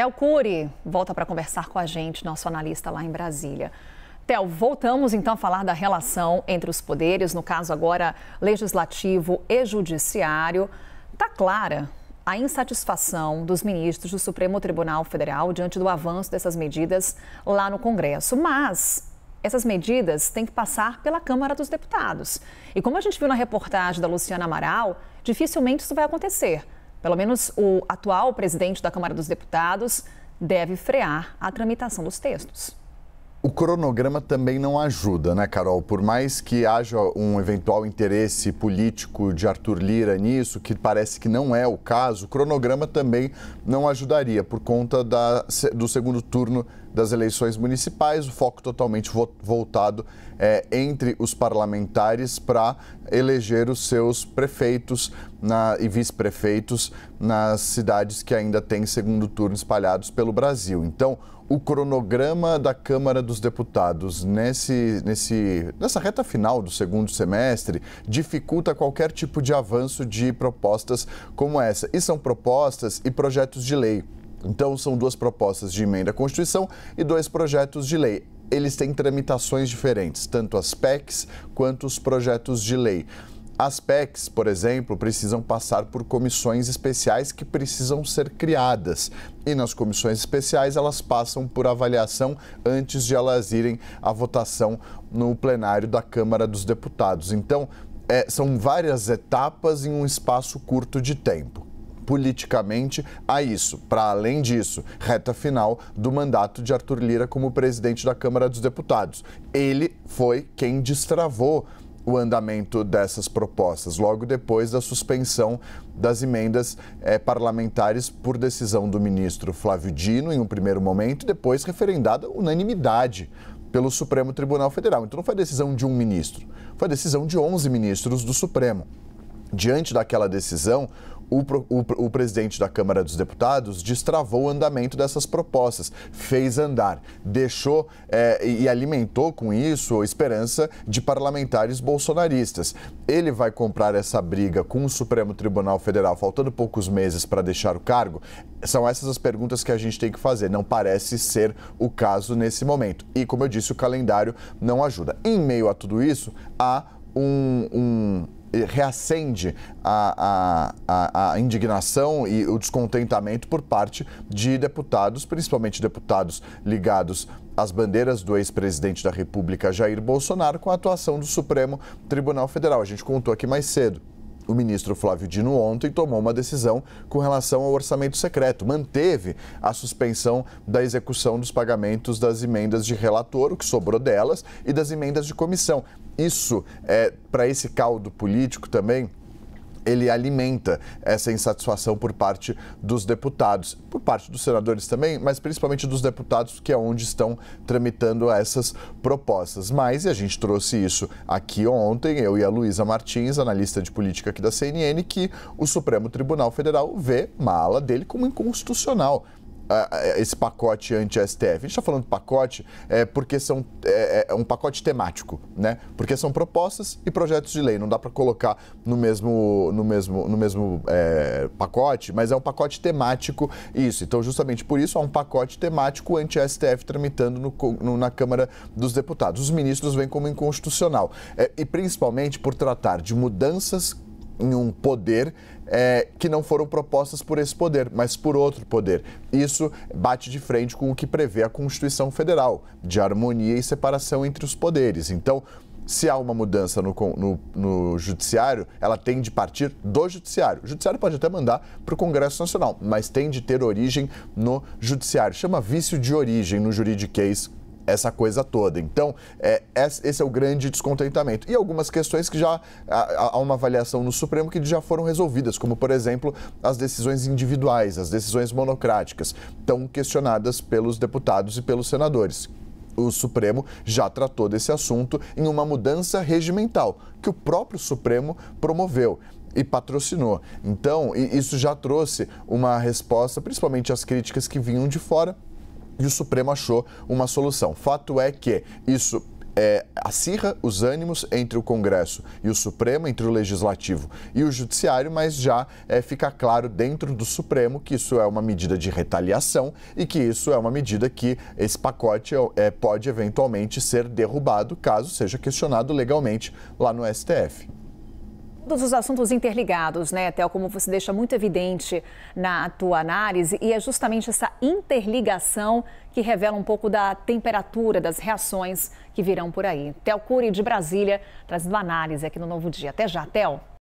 Tel Cury volta para conversar com a gente, nosso analista lá em Brasília. Tel, voltamos então a falar da relação entre os poderes, no caso agora legislativo e judiciário. Está clara a insatisfação dos ministros do Supremo Tribunal Federal diante do avanço dessas medidas lá no Congresso. Mas essas medidas têm que passar pela Câmara dos Deputados. E como a gente viu na reportagem da Luciana Amaral, dificilmente isso vai acontecer. Pelo menos o atual presidente da Câmara dos Deputados deve frear a tramitação dos textos. O cronograma também não ajuda, né, Carol? Por mais que haja um eventual interesse político de Arthur Lira nisso, que parece que não é o caso, o cronograma também não ajudaria por conta da, do segundo turno das eleições municipais, o foco totalmente vo voltado é, entre os parlamentares para eleger os seus prefeitos na, e vice-prefeitos nas cidades que ainda têm segundo turno espalhados pelo Brasil. Então, o cronograma da Câmara dos Deputados nesse, nesse, nessa reta final do segundo semestre dificulta qualquer tipo de avanço de propostas como essa. E são propostas e projetos de lei então, são duas propostas de emenda à Constituição e dois projetos de lei. Eles têm tramitações diferentes, tanto as PECs quanto os projetos de lei. As PECs, por exemplo, precisam passar por comissões especiais que precisam ser criadas. E nas comissões especiais, elas passam por avaliação antes de elas irem à votação no plenário da Câmara dos Deputados. Então, é, são várias etapas em um espaço curto de tempo politicamente a isso, para além disso, reta final do mandato de Arthur Lira como presidente da Câmara dos Deputados. Ele foi quem destravou o andamento dessas propostas, logo depois da suspensão das emendas eh, parlamentares por decisão do ministro Flávio Dino, em um primeiro momento, e depois referendada unanimidade pelo Supremo Tribunal Federal. Então não foi decisão de um ministro, foi decisão de 11 ministros do Supremo. Diante daquela decisão, o, o, o, presidente da Câmara dos Deputados destravou o andamento dessas propostas, fez andar, deixou é, e alimentou com isso a esperança de parlamentares bolsonaristas. Ele vai comprar essa briga com o Supremo Tribunal Federal, faltando poucos meses para deixar o cargo? São essas as perguntas que a gente tem que fazer. Não parece ser o caso nesse momento. E, como eu disse, o calendário não ajuda. Em meio a tudo isso, há um, um reacende a, a, a, indignação e o descontentamento por parte de deputados, principalmente deputados ligados às bandeiras do ex-presidente da República Jair Bolsonaro com a atuação do Supremo Tribunal Federal. A gente contou aqui mais cedo o ministro Flávio Dino ontem tomou uma decisão com relação ao orçamento secreto. Manteve a suspensão da execução dos pagamentos das emendas de relator, o que sobrou delas, e das emendas de comissão. Isso, é, para esse caldo político também, ele alimenta essa insatisfação por parte dos deputados, por parte dos senadores também, mas principalmente dos deputados, que é onde estão tramitando essas propostas. Mas, e a gente trouxe isso aqui ontem, eu e a Luísa Martins, analista de política aqui da CNN, que o Supremo Tribunal Federal vê mala dele como inconstitucional esse pacote anti-STF? A gente está falando de pacote é, porque são, é, é, um pacote temático, né? Porque são propostas e projetos de lei. Não dá para colocar no mesmo, no mesmo, no mesmo é, pacote, mas é um pacote temático isso. Então, justamente por isso, há um pacote temático anti-STF tramitando no, no, na Câmara dos Deputados. Os ministros veem como inconstitucional. É, e principalmente por tratar de mudanças em um poder é, que não foram propostas por esse poder, mas por outro poder. Isso bate de frente com o que prevê a Constituição Federal, de harmonia e separação entre os poderes. Então, se há uma mudança no, no, no, judiciário, ela tem de partir do judiciário. O judiciário pode até mandar para o Congresso Nacional, mas tem de ter origem no judiciário. Chama vício de origem no juridiquês essa coisa toda. Então, é, esse é o grande descontentamento. E algumas questões que já há uma avaliação no Supremo que já foram resolvidas, como, por exemplo, as decisões individuais, as decisões monocráticas, tão questionadas pelos deputados e pelos senadores o Supremo já tratou desse assunto em uma mudança regimental que o próprio Supremo promoveu e patrocinou. Então, isso já trouxe uma resposta, principalmente às críticas que vinham de fora e o Supremo achou uma solução. Fato é que isso é, acirra os ânimos entre o Congresso e o Supremo, entre o Legislativo e o Judiciário, mas já é, fica claro dentro do Supremo que isso é uma medida de retaliação e que isso é uma medida que esse pacote é, é pode eventualmente ser derrubado caso seja questionado legalmente lá no STF todos os assuntos interligados, né, Tel, como você deixa muito evidente na tua análise, e é justamente essa interligação que revela um pouco da temperatura, das reações que virão por aí. Tel Cury, de Brasília, trazendo análise aqui no Novo Dia. Até já, Tel.